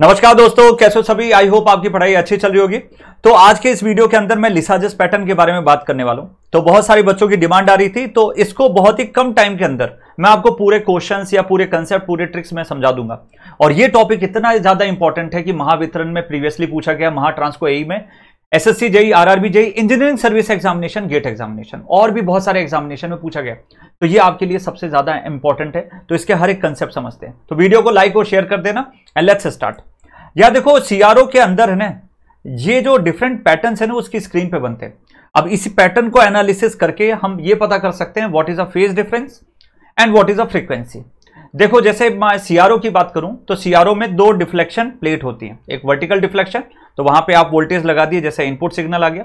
नमस्कार दोस्तों कैसे हो सभी आई होप आपकी पढ़ाई अच्छी चल रही होगी तो आज के इस वीडियो के अंदर मैं लिसाजस पैटर्न के बारे में बात करने वाला हूं तो बहुत सारे बच्चों की डिमांड आ रही थी तो इसको बहुत ही कम टाइम के अंदर मैं आपको पूरे क्वेश्चन या पूरे कंसेप्ट पूरे ट्रिक्स में समझा दूंगा और ये टॉपिक इतना ज्यादा इंपॉर्टेंट है कि महावितरण में प्रीवियसली पूछा गया महाट्रांसको ए e में SSC JE RRB JE engineering service examination GATE examination और भी बहुत सारे एग्जामिनेशन में पूछा गया तो ये आपके लिए सबसे ज्यादा इंपॉर्टेंट है तो इसके हर एक कंसेप्ट समझते हैं तो वीडियो को लाइक और शेयर कर देना एंड लेट्स स्टार्ट या देखो सीआरओ के अंदर है ना ये जो डिफरेंट पैटर्न है ना उसकी स्क्रीन पर बनते हैं अब इसी पैटर्न को एनालिसिस करके हम ये पता कर सकते हैं what is a phase difference and what is a frequency देखो जैसे मैं सीआरओ की बात करूं तो सीआरओ में दो डिफ्लेक्शन प्लेट होती है एक वर्टिकल डिफ्लेक्शन तो वहां पे आप वोल्टेज लगा दिए जैसे इनपुट सिग्नल आ गया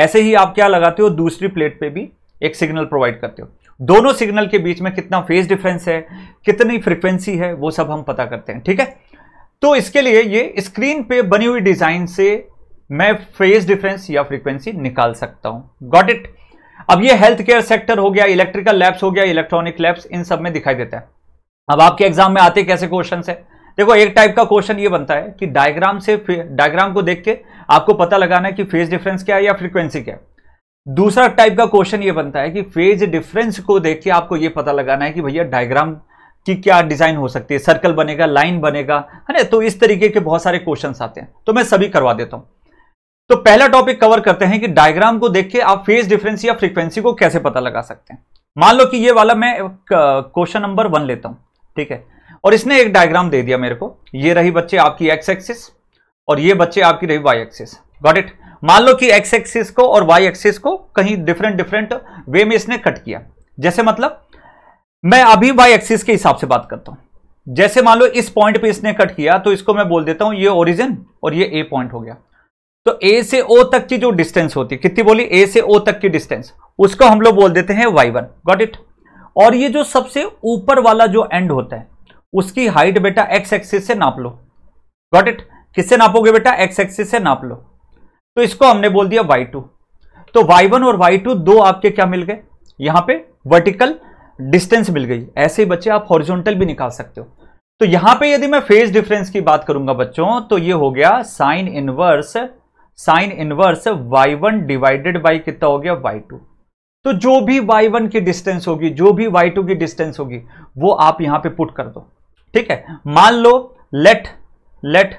ऐसे ही आप क्या लगाते हो दूसरी प्लेट पे भी एक सिग्नल प्रोवाइड करते हो दोनों सिग्नल के बीच में कितना फेज डिफरेंस है कितनी फ्रिक्वेंसी है वो सब हम पता करते हैं ठीक है तो इसके लिए ये स्क्रीन पे बनी हुई डिजाइन से मैं फेज डिफरेंस या फ्रिक्वेंसी निकाल सकता हूं गॉट इट अब ये हेल्थ केयर सेक्टर हो गया इलेक्ट्रिकल लैब्स हो गया इलेक्ट्रॉनिक लैब्स इन सब में दिखाई देता है अब आपके एग्जाम में आते कैसे क्वेश्चन है देखो एक टाइप का क्वेश्चन ये बनता है कि डायग्राम से डायग्राम को देख के आपको पता लगाना है कि फेज डिफरेंस क्या है या फ्रीक्वेंसी क्या है दूसरा टाइप का क्वेश्चन ये बनता है कि फेज डिफरेंस को देख के आपको ये पता लगाना है कि भैया डायग्राम की क्या डिजाइन हो सकती है सर्कल बनेगा लाइन बनेगा है ना तो इस तरीके के बहुत सारे क्वेश्चन आते हैं तो मैं सभी करवा देता हूं तो पहला टॉपिक कवर करते हैं कि डायग्राम को देख के आप फेज डिफरेंस या फ्रीक्वेंसी को कैसे पता लगा सकते हैं मान लो कि ये वाला मैं क्वेश्चन नंबर वन लेता हूं ठीक है और इसने एक डायग्राम दे दिया मेरे को ये रही बच्चे आपकी एक्स एक्सिस और ये बच्चे आपकी रही वाई एक्सिस गॉट इट मान लो कि एक्स एक्सिस को और वाई एक्सिस को कहीं डिफरेंट डिफरेंट वे में इसने कट किया जैसे मतलब मैं अभी वाई एक्सिस के हिसाब से बात करता हूं जैसे मान लो इस पॉइंट पे इसने कट किया तो इसको मैं बोल देता हूं ये ओरिजिन और ये ए पॉइंट हो गया तो ए से ओ तक की जो डिस्टेंस होती है कितनी बोली ए से ओ तक की डिस्टेंस उसको हम लोग बोल देते हैं वाई वन गॉट इट और ये जो सबसे ऊपर वाला जो एंड होता है उसकी हाइट बेटा एक्स एक्सिस से नाप लो गॉट इट किससे नापोगे बेटा एक्स एक्सिस से नाप लो तो इसको हमने बोल दिया वाई टू तो वाई वन और वाई टू दो आपके क्या मिल गए यहां पे वर्टिकल डिस्टेंस मिल गई ऐसे ही बच्चे आप हॉरिजॉन्टल भी निकाल सकते हो तो यहां पे यदि मैं फेज डिफरेंस की बात करूंगा बच्चों तो ये हो गया sine inverse sine inverse Y one divided by कितना हो गया वाई टू तो जो भी y1 की डिस्टेंस होगी जो भी y2 की डिस्टेंस होगी वो आप यहां पे पुट कर दो ठीक है मान लो लेट लेट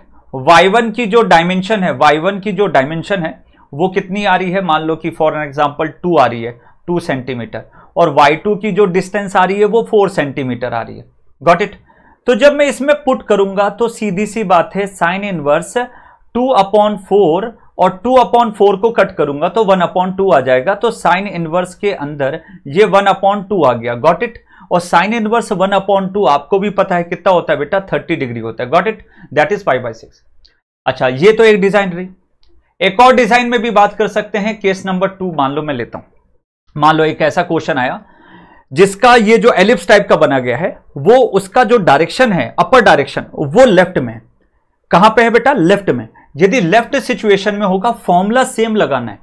y1 की जो डायमेंशन है y1 की जो डायमेंशन है वो कितनी आ रही है मान लो कि फॉर एन एग्जाम्पल टू आ रही है टू सेंटीमीटर और y2 की जो डिस्टेंस आ रही है वो फोर सेंटीमीटर आ रही है गॉट इट तो जब मैं इसमें पुट करूंगा तो सीधी सी बात है sine inverse two upon four और टू अपॉन फोर को कट करूंगा तो वन अपॉन टू आ जाएगा तो साइन इनवर्स के अंदर ये वन अपॉन टू आ गया गॉट इट और sine inverse one upon two आपको भी पता है कितना होता है बेटा थर्टी डिग्री होता है got it that is five by six अच्छा ये तो एक डिजाइन रही एक और डिजाइन में भी बात कर सकते हैं केस नंबर टू मान लो मैं लेता हूं मान लो एक ऐसा क्वेश्चन आया जिसका ये जो एलिप्स टाइप का बना गया है वो उसका जो डायरेक्शन है अपर डायरेक्शन वो लेफ्ट में कहां पे है बेटा लेफ्ट में यदि लेफ्ट सिचुएशन में होगा फॉर्मूला सेम लगाना है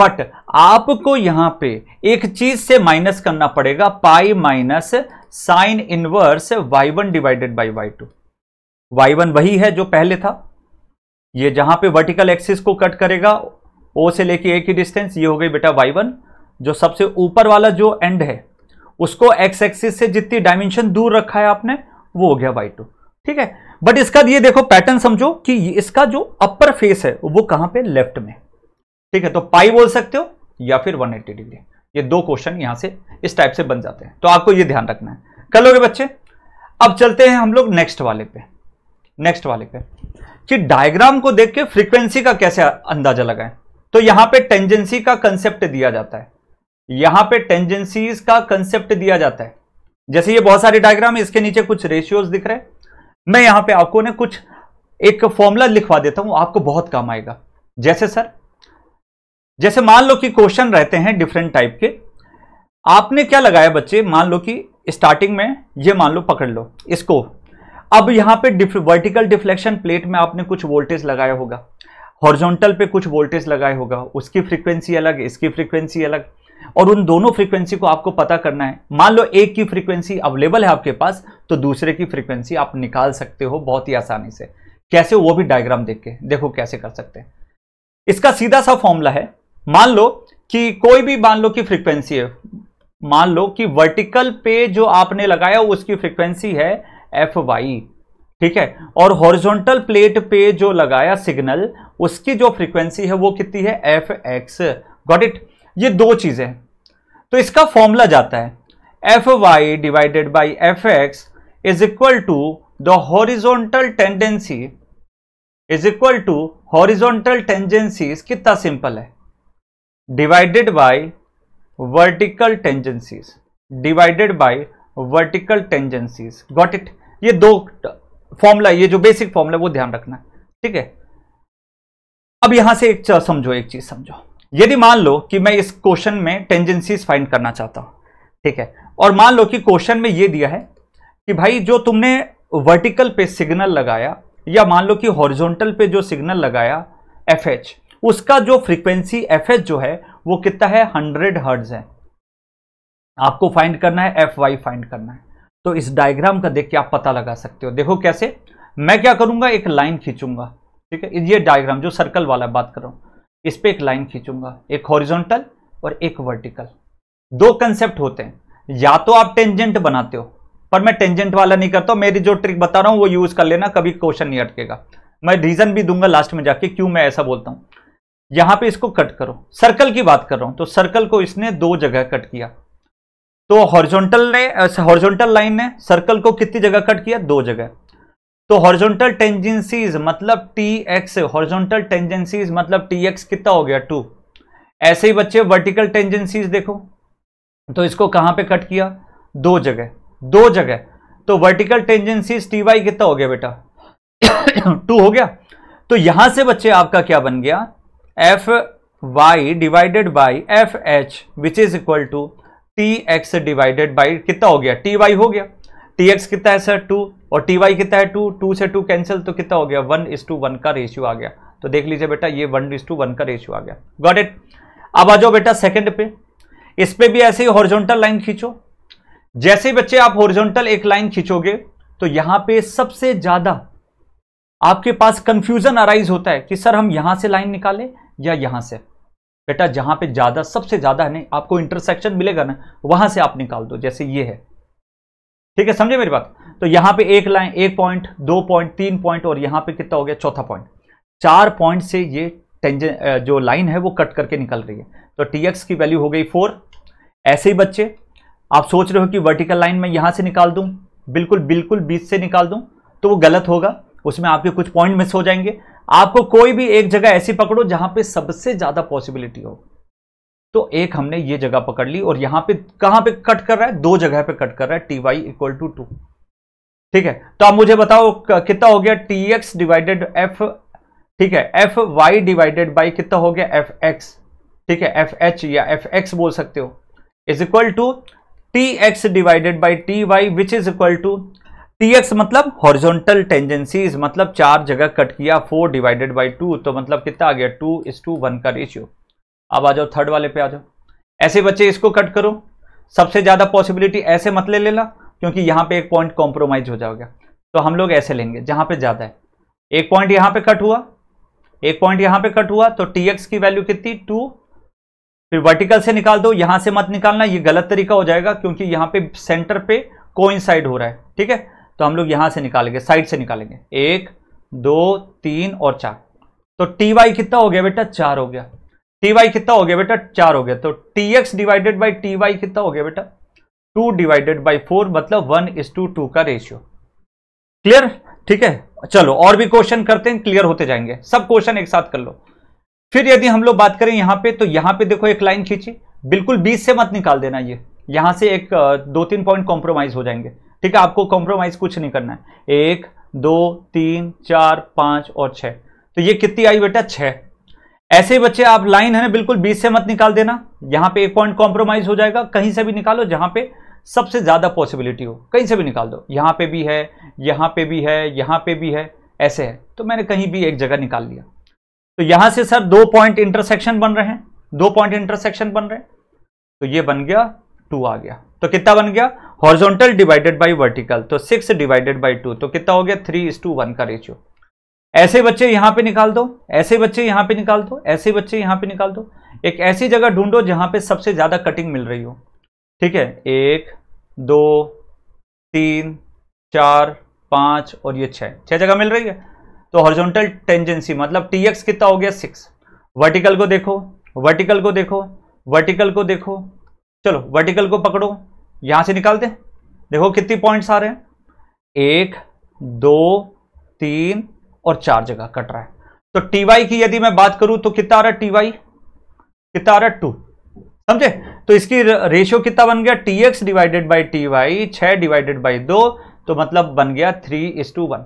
बट आपको यहां पे एक चीज से माइनस करना पड़ेगा pi minus sine inverse Y one divided by Y two Y one वही है जो पहले था ये जहां पे वर्टिकल एक्सिस को कट करेगा ओ से लेके ए की डिस्टेंस ये हो गई बेटा वाई वन जो सबसे ऊपर वाला जो एंड है उसको एक्स एक्सिस से जितनी डायमेंशन दूर रखा है आपने वो हो गया वाई टू ठीक है बट इसका ये देखो पैटर्न समझो कि इसका जो अपर फेस है वो कहां पे लेफ्ट में ठीक है तो पाई बोल सकते हो या फिर 180 डिग्री ये दो क्वेश्चन यहां से इस टाइप से बन जाते हैं तो आपको ये ध्यान रखना है कर लोगे बच्चे अब चलते हैं हम लोग नेक्स्ट वाले पे नेक्स्ट वाले पे कि डायग्राम को देख के फ्रीक्वेंसी का कैसे अंदाजा लगाए तो यहां पर टेंजेंसी का कंसेप्ट दिया जाता है यहां पर टेंजेंसी का कंसेप्ट दिया जाता है जैसे ये बहुत सारे डायग्राम है इसके नीचे कुछ रेशियोज दिख रहे हैं मैं यहां पे आपको ना कुछ एक फॉर्मूला लिखवा देता हूं आपको बहुत काम आएगा जैसे सर जैसे मान लो कि क्वेश्चन रहते हैं डिफरेंट टाइप के आपने क्या लगाया बच्चे मान लो कि स्टार्टिंग में ये मान लो पकड़ लो इसको अब यहां पे डिफ, वर्टिकल डिफ्लेक्शन प्लेट में आपने कुछ वोल्टेज लगाया होगा हॉर्जोंटल पे कुछ वोल्टेज लगाया होगा उसकी फ्रीक्वेंसी अलग इसकी फ्रीक्वेंसी अलग और उन दोनों फ्रीक्वेंसी को आपको पता करना है मान लो एक की फ्रीक्वेंसी अवेलेबल है आपके पास तो दूसरे की फ्रीक्वेंसी आप निकाल सकते हो बहुत ही आसानी से कैसे वो भी डायग्राम देख के देखो कैसे कर सकते हैं इसका सीधा सा फॉर्मूला है मान लो कि कोई भी मान लो कि फ्रीक्वेंसी है मान लो कि वर्टिकल पे जो आपने लगाया उसकी फ्रीक्वेंसी है एफ वाई ठीक है और हॉरिजॉन्टल प्लेट पे जो लगाया सिग्नल उसकी जो फ्रीक्वेंसी है वो कितनी है एफ एक्स गॉट इट ये दो चीज़ें हैं तो इसका फॉर्मूला जाता है F Y divided by F X is equal to the horizontal tendency is equal to horizontal tangencies कितना सिंपल है divided by vertical tangencies divided by vertical tangencies got it ये दो फॉर्मूला ये जो बेसिक फॉर्मूला वो ध्यान रखना है ठीक है अब यहां से एक समझो एक चीज समझो यदि मान लो कि मैं इस क्वेश्चन में टेंजेंसीज फाइंड करना चाहता हूं ठीक है और मान लो कि क्वेश्चन में यह दिया है कि भाई जो तुमने वर्टिकल पे सिग्नल लगाया या मान लो कि हॉरिजॉन्टल पे जो सिग्नल लगाया एफ एच उसका जो फ्रीक्वेंसी एफ एच जो है वो कितना है हंड्रेड हर्ड्स है आपको फाइंड करना है एफ वाई फाइंड करना है तो इस डायग्राम का देख के आप पता लगा सकते हो देखो कैसे मैं क्या करूंगा एक लाइन खींचूंगा ठीक है ये डायग्राम जो सर्कल वाला बात कर रहा हूं इस पर एक लाइन खींचूंगा एक हॉरिजॉन्टल और एक वर्टिकल दो कंसेप्ट होते हैं या तो आप टेंजेंट बनाते हो पर मैं टेंजेंट वाला नहीं करता मेरी जो ट्रिक बता रहा हूं वो यूज कर लेना कभी क्वेश्चन नहीं अटकेगा मैं रीजन भी दूंगा लास्ट में जाके क्यों मैं ऐसा बोलता हूं यहां पे इसको कट करो सर्कल की बात कर रहा हूं तो सर्कल को इसने दो जगह कट किया तो हॉर्जोंटल ने हॉर्जोंटल लाइन ने सर्कल को कितनी जगह कट किया दो जगह तो हॉरिजॉन्टल टेंजेंसीज मतलब टी एक्स हॉरिजॉन्टल टेंजेंसीज मतलब टी एक्स कितना हो गया टू ऐसे ही बच्चे वर्टिकल टेंजेंसीज देखो तो इसको कहां पे कट किया दो जगह दो जगह तो वर्टिकल टेंजेंसीज टी वाई कितना हो गया बेटा टू हो गया तो यहां से बच्चे आपका क्या बन गया F Y divided by F H which is equal to T X divided by कितना हो गया टी वाई हो गया टी एक्स कितना है सर टू और टी वाई कितना है टू टू से टू कैंसिल तो कितना हो गया वन इस टू वन का रेशियो आ गया तो देख लीजिए बेटा ये वन इस टू वन का रेशियो आ गया गॉट इट अब आ जाओ बेटा सेकेंड पे इस पे भी ऐसे ही हॉर्जोंटल लाइन खींचो जैसे बच्चे आप हॉर्जोंटल एक लाइन खींचोगे तो यहां पे सबसे ज्यादा आपके पास कंफ्यूजन अराइज होता है कि सर हम यहां से लाइन निकालें या यहां से बेटा जहां पे ज्यादा सबसे ज्यादा है ना आपको इंटरसेक्शन मिलेगा ना वहां से आप निकाल दो जैसे ये है ठीक है समझे मेरी बात तो यहां पे एक लाइन एक पॉइंट दो पॉइंट तीन पॉइंट और यहां पे कितना हो गया चौथा पॉइंट चार पॉइंट से ये टेंजन जो लाइन है वो कट करके निकल रही है तो टी एक्स की वैल्यू हो गई फोर ऐसे ही बच्चे आप सोच रहे हो कि वर्टिकल लाइन में यहां से निकाल दूं बिल्कुल बिल्कुल बीच से निकाल दूं तो वो गलत होगा उसमें आपके कुछ पॉइंट मिस हो जाएंगे आपको कोई भी एक जगह ऐसी पकड़ो जहां पे सबसे ज्यादा पॉसिबिलिटी हो तो एक हमने ये जगह पकड़ ली और यहां पे कहां पे कट कर रहा है दो जगह पे कट कर रहा है T Y equal to two ठीक है तो आप मुझे बताओ कितना हो गया टी एक्स डिवाइडेड एफ ठीक है एफ वाई डिवाइडेड बाई कितना हो गया एफ एक्स ठीक है एफ एच या एफ एक्स बोल सकते हो is equal to T X divided by T Y which is equal to T X मतलब हॉरिजॉन्टल टेंजेंसीज मतलब चार जगह कट किया फोर डिवाइडेड बाई टू तो मतलब कितना आ गया टू इज टू वन का रेशियो अब आ जाओ थर्ड वाले पे आ जाओ ऐसे बच्चे इसको कट करो सबसे ज़्यादा पॉसिबिलिटी ऐसे मत ले लेना क्योंकि यहां पे एक पॉइंट कॉम्प्रोमाइज हो जाओगे तो हम लोग ऐसे लेंगे जहां पे ज़्यादा है एक पॉइंट यहाँ पे कट हुआ एक पॉइंट यहाँ पे कट हुआ तो टी की वैल्यू कितनी टू फिर वर्टिकल से निकाल दो यहां से मत निकालना ये गलत तरीका हो जाएगा क्योंकि यहाँ पे सेंटर पे कोइंसाइड हो रहा है ठीक है तो हम लोग यहाँ से निकालेंगे साइड से निकालेंगे एक दो तीन और चार तो टी वाई कितना हो गया बेटा चार हो गया टी वाई कितना हो गया बेटा चार हो गया तो T X divided by T Y कितना हो गया बेटा टू डिवाइडेड बाई फोर मतलब वन इज टू टू का रेशियो क्लियर ठीक है चलो और भी क्वेश्चन करते हैं क्लियर होते जाएंगे सब क्वेश्चन एक साथ कर लो फिर यदि हम लोग बात करें यहां पे तो यहां पे देखो एक लाइन खींची बिल्कुल बीस से मत निकाल देना ये यहां से एक दो तीन पॉइंट कॉम्प्रोमाइज हो जाएंगे ठीक है आपको कॉम्प्रोमाइज कुछ नहीं करना है एक दो तीन चार पांच और छह तो ये कितनी आई बेटा छह ऐसे ही बच्चे आप लाइन है ना बिल्कुल बीच से मत निकाल देना यहां पे एक पॉइंट कॉम्प्रोमाइज हो जाएगा कहीं से भी निकालो जहां पे सबसे ज़्यादा पॉसिबिलिटी हो कहीं से भी निकाल दो यहां पे भी है यहां पे भी है यहां पे भी है ऐसे है तो मैंने कहीं भी एक जगह निकाल लिया तो यहां से सर दो पॉइंट इंटरसेक्शन बन रहे हैं दो पॉइंट इंटरसेक्शन बन रहे हैं तो ये बन गया टू आ गया तो कितना बन गया हॉर्जोंटल डिवाइडेड बाई वर्टिकल तो सिक्स डिवाइडेड बाई टू तो कितना हो गया थ्री इज टू वन का रेशियो ऐसे बच्चे यहां पे निकाल दो ऐसे बच्चे यहां पे निकाल दो ऐसे बच्चे यहां पे निकाल दो एक ऐसी जगह ढूंढो जहां पे सबसे ज़्यादा कटिंग मिल रही हो ठीक है एक दो तीन चार पाँच और ये छः छह जगह मिल रही है तो हॉर्जोंटल टेंजेंसी मतलब टी कितना हो गया सिक्स वर्टिकल को देखो वर्टिकल को देखो वर्टिकल को देखो चलो वर्टिकल को पकड़ो यहां से निकाल देखो कितनी पॉइंट्स आ रहे हैं एक दो तीन और चार जगह कट रहा है तो टी वाई की यदि मैं बात करूं तो कितना आ रहा है टी वाई कितना आ रहा है टू समझे तो इसकी रेशियो कितना बन गया T X divided by T Y छह डिवाइडेड बाई दो तो मतलब बन गया थ्री इज टू वन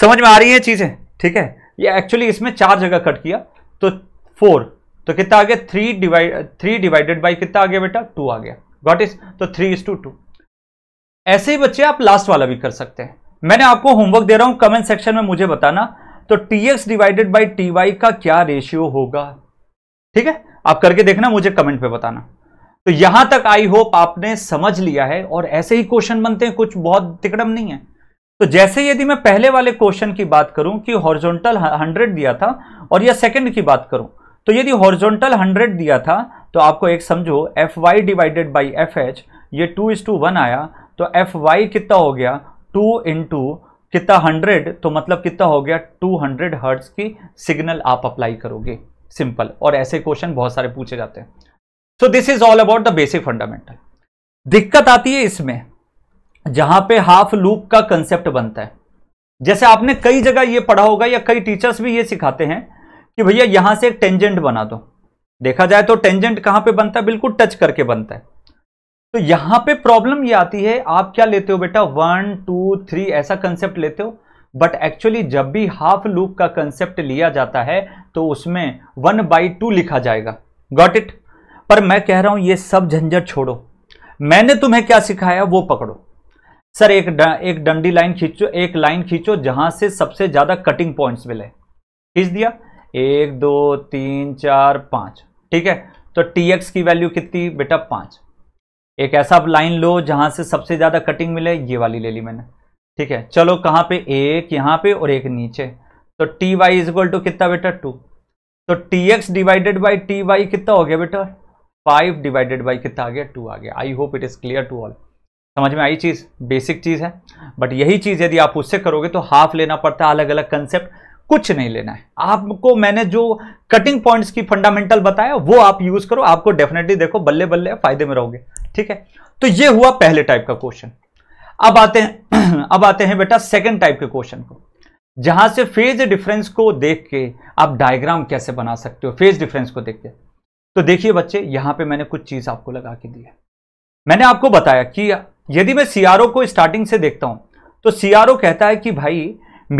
समझ में आ रही है चीजें ठीक है ये एक्चुअली इसमें चार जगह कट किया तो फोर तो कितना आ गया three divide three divided by कितना आ गया बेटा टू आ गया गॉट इज तो थ्री इज टू टू ऐसे ही बच्चे आप लास्ट वाला भी कर सकते हैं मैंने आपको होमवर्क दे रहा हूं कमेंट सेक्शन में मुझे बताना तो T X divided by ty का क्या रेशियो होगा ठीक है आप करके देखना मुझे कमेंट पे बताना तो यहां तक आई होप आपने समझ लिया है और ऐसे ही क्वेश्चन बनते हैं कुछ बहुत तिकड़म नहीं है तो जैसे यदि मैं पहले वाले क्वेश्चन की बात करूं कि हॉर्जोंटल हंड्रेड दिया था और या सेकंड की बात करूं तो यदि हॉर्जोंटल हंड्रेड दिया था तो आपको एक समझो F Y divided by F H ये टू इज टू वन आया तो एफ वाई कितना हो गया टू इंटू कितना हंड्रेड तो मतलब कितना हो गया टू हंड्रेड हर्ट्स की सिग्नल आप अप्लाई करोगे सिंपल और ऐसे क्वेश्चन बहुत सारे पूछे जाते हैं so this is all about the basic fundamental दिक्कत आती है इसमें जहां पे हाफ लूप का कंसेप्ट बनता है जैसे आपने कई जगह ये पढ़ा होगा या कई टीचर्स भी ये सिखाते हैं कि भैया यहां से एक टेंजेंट बना दो देखा जाए तो टेंजेंट कहां पे बनता है बिल्कुल टच करके बनता है तो यहां पे प्रॉब्लम ये आती है आप क्या लेते हो बेटा वन टू थ्री ऐसा कंसेप्ट लेते हो बट एक्चुअली जब भी हाफ लूप का कंसेप्ट लिया जाता है तो उसमें वन बाई टू लिखा जाएगा गॉट इट पर मैं कह रहा हूं ये सब झंझट छोड़ो मैंने तुम्हें क्या सिखाया वो पकड़ो सर एक द, एक डंडी लाइन खींचो एक लाइन खींचो जहां से सबसे ज्यादा कटिंग पॉइंट्स मिले खींच दिया एक दो तीन चार पांच ठीक है तो टी एक्स की वैल्यू कितनी बेटा पांच एक ऐसा लाइन लो जहां से सबसे ज्यादा कटिंग मिले ये वाली ले ली मैंने ठीक है चलो कहाँ पे एक यहां पे और एक नीचे तो T Y is equal to कितना बेटा टू तो T X divided by T Y कितना हो गया बेटा फाइव डिवाइडेड बाई कितना आ गया टू आ गया I hope it is clear to all समझ में आई चीज़ बेसिक चीज़ है बट यही चीज़ यदि आप उससे करोगे तो हाफ लेना पड़ता है अलग अलग कंसेप्ट कुछ नहीं लेना है आपको मैंने जो कटिंग पॉइंट्स की फंडामेंटल बताया वो आप यूज करो आपको डेफिनेटली देखो बल्ले बल्ले फायदे में रहोगे ठीक है तो ये हुआ पहले टाइप का क्वेश्चन अब आते हैं अब आते हैं बेटा सेकंड टाइप के क्वेश्चन को जहां से फेज डिफरेंस को देख के आप डायग्राम कैसे बना सकते हो फेज डिफरेंस को देख के तो देखिए बच्चे यहां पे मैंने कुछ चीज आपको लगा के दी है मैंने आपको बताया कि यदि मैं सीआरओ को स्टार्टिंग से देखता हूं तो सीआरओ कहता है कि भाई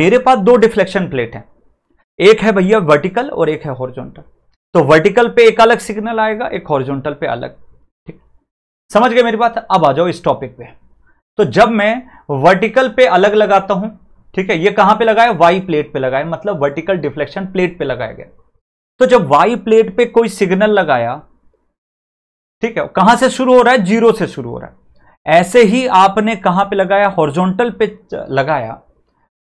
मेरे पास दो डिफ्लेक्शन प्लेट है एक है भैया वर्टिकल और एक है हॉर्जोंटल तो वर्टिकल पे एक अलग सिग्नल आएगा एक हॉर्जोंटल पे अलग समझ गए मेरी बात अब आ जाओ इस टॉपिक पे तो जब मैं वर्टिकल पे अलग लगाता हूं ठीक है ये कहां पे लगाया वाई प्लेट पे लगाया मतलब वर्टिकल डिफ्लेक्शन प्लेट पे लगाया गया तो जब वाई प्लेट पे कोई सिग्नल लगाया ठीक है कहां से शुरू हो रहा है जीरो से शुरू हो रहा है ऐसे ही आपने कहां पे लगाया हॉर्जोंटल पे लगाया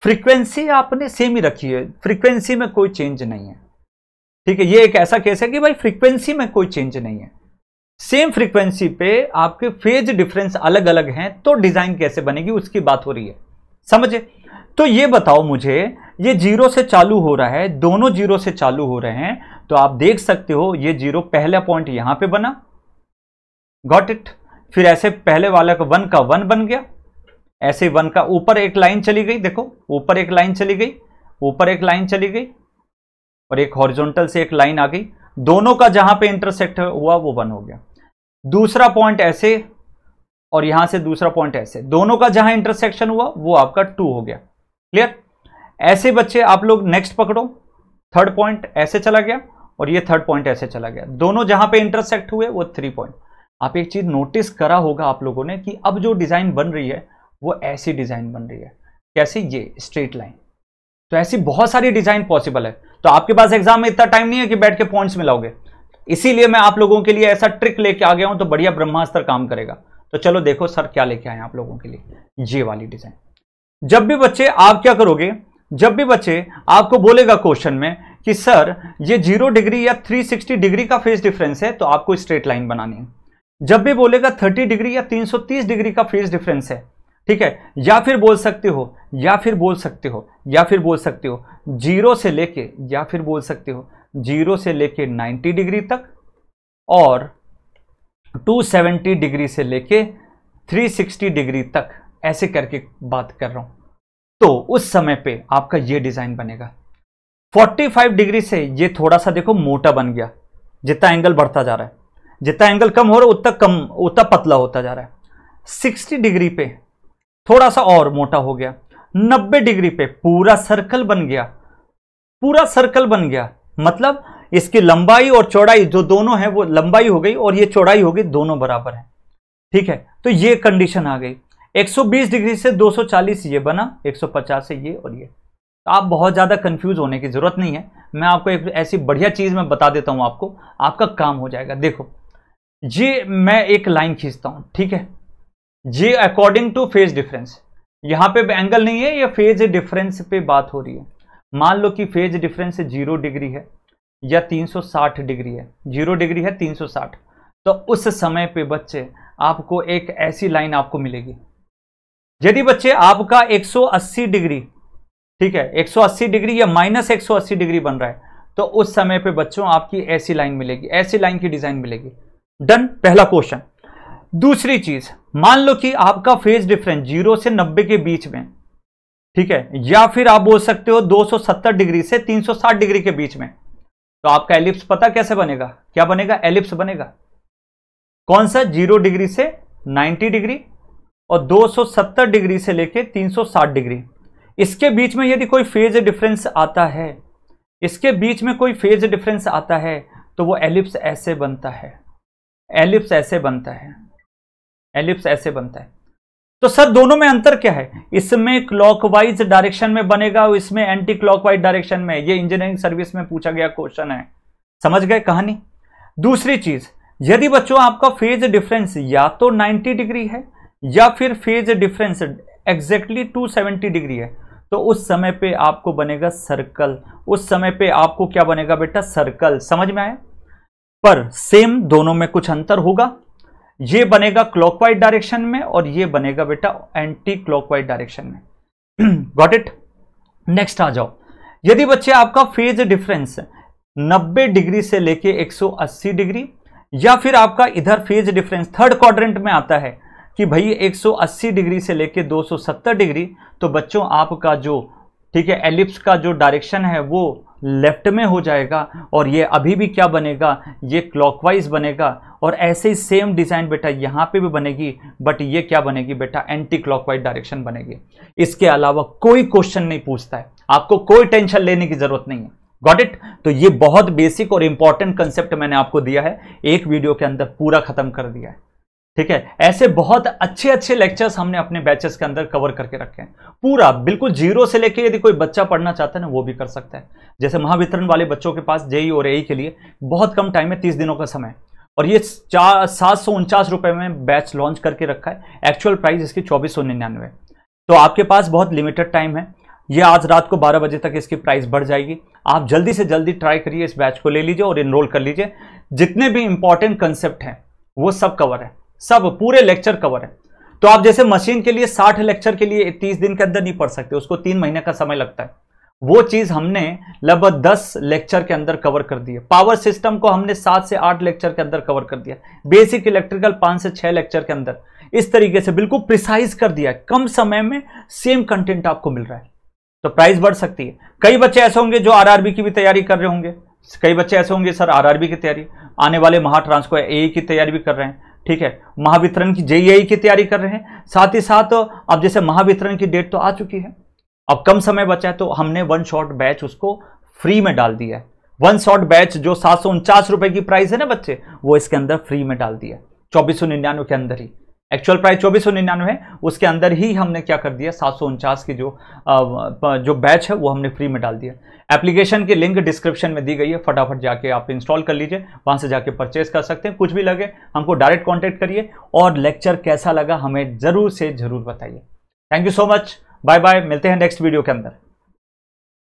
फ्रीक्वेंसी आपने सेम ही रखी है फ्रीक्वेंसी में कोई चेंज नहीं है ठीक है ये एक ऐसा केस है कि भाई फ्रीक्वेंसी में कोई चेंज नहीं है सेम फ्रीक्वेंसी पे आपके फेज डिफरेंस अलग अलग हैं तो डिजाइन कैसे बनेगी उसकी बात हो रही है समझे तो ये बताओ मुझे ये जीरो से चालू हो रहा है दोनों जीरो से चालू हो रहे हैं तो आप देख सकते हो ये जीरो पहला पॉइंट यहां पे बना गॉट इट फिर ऐसे पहले वाला का वन का वन बन गया ऐसे वन का ऊपर एक लाइन चली गई देखो ऊपर एक लाइन चली गई ऊपर एक लाइन चली गई और एक हॉरिजॉन्टल से एक लाइन आ गई दोनों का जहां पे इंटरसेक्ट हुआ वो वन हो गया दूसरा पॉइंट ऐसे और यहां से दूसरा पॉइंट ऐसे दोनों का जहां इंटरसेक्शन हुआ वो आपका टू हो गया क्लियर ऐसे बच्चे आप लोग नेक्स्ट पकड़ो थर्ड पॉइंट ऐसे चला गया और ये थर्ड पॉइंट ऐसे चला गया दोनों जहां पे इंटरसेक्ट हुए वो थ्री पॉइंट आप एक चीज नोटिस करा होगा आप लोगों ने कि अब जो डिजाइन बन रही है वो ऐसी डिजाइन बन रही है कैसे ये स्ट्रेट लाइन तो ऐसी बहुत सारी डिजाइन पॉसिबल है तो आपके पास एग्जाम में इतना टाइम नहीं है कि बैठ के पॉइंट्स मिलाओगे इसीलिए मैं आप लोगों के लिए ऐसा ट्रिक लेके आ गया हूं तो बढ़िया ब्रह्मास्त्र काम करेगा तो चलो देखो सर क्या लेके आए आप लोगों के लिए ये वाली डिजाइन जब भी बच्चे आप क्या करोगे जब भी बच्चे आपको बोलेगा क्वेश्चन में कि सर ये जीरो डिग्री या 360 डिग्री का फेस डिफरेंस है तो आपको स्ट्रेट लाइन बनानी है जब भी बोलेगा 30 डिग्री या 330 डिग्री का फेस डिफरेंस है ठीक है या फिर बोल सकते हो या फिर बोल सकते हो या फिर बोल सकते हो जीरो से लेके या फिर बोल सकते हो जीरो से लेके 90 डिग्री तक और 270 डिग्री से लेके 360 डिग्री तक ऐसे करके बात कर रहा हूं तो उस समय पे आपका ये डिज़ाइन बनेगा 45 डिग्री से ये थोड़ा सा देखो मोटा बन गया जितना एंगल बढ़ता जा रहा है जितना एंगल कम हो रहा है उतना कम उतना पतला होता जा रहा है 60 डिग्री पे थोड़ा सा और मोटा हो गया 90 डिग्री पे पूरा सर्कल बन गया पूरा सर्कल बन गया मतलब इसकी लंबाई और चौड़ाई जो दोनों है वो लंबाई हो गई और ये चौड़ाई हो गई दोनों बराबर है ठीक है तो ये कंडीशन आ गई 120 डिग्री से 240 ये बना 150 से ये और ये तो आप बहुत ज़्यादा कंफ्यूज होने की ज़रूरत नहीं है मैं आपको एक ऐसी बढ़िया चीज़ मैं बता देता हूँ आपको आपका काम हो जाएगा देखो ये मैं एक लाइन खींचता हूँ ठीक है ये अकॉर्डिंग टू फेज डिफरेंस यहाँ पे एंगल नहीं है या फेज डिफरेंस पे बात हो रही है मान लो कि फेज डिफरेंस जीरो डिग्री है या 360 डिग्री है जीरो डिग्री है 360 तो उस समय पे बच्चे आपको एक ऐसी लाइन आपको मिलेगी यदि बच्चे आपका 180 डिग्री ठीक है 180 डिग्री या माइनस एक डिग्री बन रहा है तो उस समय पे बच्चों आपकी ऐसी लाइन मिलेगी ऐसी लाइन की डिजाइन मिलेगी डन पहला क्वेश्चन दूसरी चीज मान लो कि आपका फेज डिफरेंस जीरो से नब्बे के बीच में ठीक है या फिर आप बोल सकते हो 270 डिग्री से 360 डिग्री के बीच में तो आपका एलिप्स पता कैसे बनेगा क्या बनेगा एलिप्स बनेगा कौन सा जीरो डिग्री से 90 डिग्री और 270 डिग्री से लेके 360 डिग्री इसके बीच में यदि कोई फेज डिफरेंस आता है इसके बीच में कोई फेज डिफरेंस आता है तो वो एलिप्स ऐसे बनता है एलिप्स ऐसे बनता है एलिप्स ऐसे बनता है तो सर दोनों में अंतर क्या है इसमें क्लॉकवाइज डायरेक्शन में बनेगा और इसमें एंटी क्लॉकवाइज डायरेक्शन में ये इंजीनियरिंग सर्विस में पूछा गया क्वेश्चन है समझ गए कहानी दूसरी चीज यदि बच्चों आपका फेज डिफरेंस या तो 90 डिग्री है या फिर फेज डिफरेंस एग्जैक्टली 270 डिग्री है तो उस समय पे आपको बनेगा सर्कल उस समय पे आपको क्या बनेगा बेटा सर्कल समझ में आया पर सेम दोनों में कुछ अंतर होगा ये बनेगा क्लॉकवाइज डायरेक्शन में और ये बनेगा बेटा एंटी क्लॉकवाइज डायरेक्शन में गॉट इट नेक्स्ट आ जाओ यदि बच्चे आपका फेज डिफरेंस 90 डिग्री से लेके 180 डिग्री या फिर आपका इधर फेज डिफरेंस थर्ड क्वाड्रेंट में आता है कि भाई 180 डिग्री से लेके 270 डिग्री तो बच्चों आपका जो ठीक है एलिप्स का जो डायरेक्शन है वो लेफ्ट में हो जाएगा और ये अभी भी क्या बनेगा ये क्लॉकवाइज बनेगा और ऐसे ही सेम डिज़ाइन बेटा यहाँ पे भी बनेगी बट ये क्या बनेगी बेटा एंटी क्लॉकवाइज डायरेक्शन बनेगी इसके अलावा कोई क्वेश्चन नहीं पूछता है आपको कोई टेंशन लेने की ज़रूरत नहीं है गॉट इट तो ये बहुत बेसिक और इंपॉर्टेंट कंसेप्ट मैंने आपको दिया है एक वीडियो के अंदर पूरा खत्म कर दिया है ठीक है ऐसे बहुत अच्छे अच्छे लेक्चर्स हमने अपने बैचेस के अंदर कवर करके रखे हैं पूरा बिल्कुल जीरो से लेके यदि कोई बच्चा पढ़ना चाहता है ना वो भी कर सकता है जैसे महावितरण वाले बच्चों के पास जेई और एई के लिए बहुत कम टाइम है तीस दिनों का समय और ये चार सात सौ उनचास रुपये में बैच लॉन्च करके रखा है एक्चुअल प्राइस इसकी चौबीस सौ निन्यानवे तो आपके पास बहुत लिमिटेड टाइम है ये आज रात को 12 बजे तक इसकी प्राइस बढ़ जाएगी आप जल्दी से जल्दी ट्राई करिए इस बैच को ले लीजिए और इनरोल कर लीजिए जितने भी इंपॉर्टेंट कंसेप्ट हैं वो सब कवर है सब पूरे लेक्चर कवर है तो आप जैसे मशीन के लिए साठ लेक्चर के लिए तीस दिन के अंदर नहीं पढ़ सकते उसको तीन महीने का समय लगता है वो चीज हमने लगभग दस लेक्चर के अंदर कवर कर दिया पावर सिस्टम को हमने सात से आठ लेक्चर के अंदर कवर कर दिया बेसिक इलेक्ट्रिकल पांच से छह लेक्चर के अंदर इस तरीके से बिल्कुल प्रिसाइज कर दिया कम समय में सेम कंटेंट आपको मिल रहा है तो प्राइस बढ़ सकती है कई बच्चे ऐसे होंगे जो आरआरबी की भी तैयारी कर रहे होंगे कई बच्चे ऐसे होंगे सर आरआरबी की तैयारी आने वाले महाट्रांस को ए की तैयारी भी कर रहे हैं ठीक है महावितरण की जेईई की तैयारी कर रहे हैं साथ ही साथ अब जैसे महावितरण की डेट तो आ चुकी है अब कम समय बचा है तो हमने वन शॉट बैच उसको फ्री में डाल दिया है वन शॉट बैच जो सात सौ उनचास रुपए की प्राइस है ना बच्चे वो इसके अंदर फ्री में डाल दिया चौबीस निन्यानवे के अंदर ही एक्चुअल प्राइस चौबीस सौ निन्यानवे है उसके अंदर ही हमने क्या कर दिया सात सौ उनचास की जो जो बैच है वो हमने फ्री में डाल दिया एप्लीकेशन की लिंक डिस्क्रिप्शन में दी गई है फटाफट जाके आप इंस्टॉल कर लीजिए वहाँ से जाके परचेज कर सकते हैं कुछ भी लगे हमको डायरेक्ट कॉन्टैक्ट करिए और लेक्चर कैसा लगा हमें ज़रूर से ज़रूर बताइए thank you so much bye bye मिलते हैं नेक्स्ट वीडियो के अंदर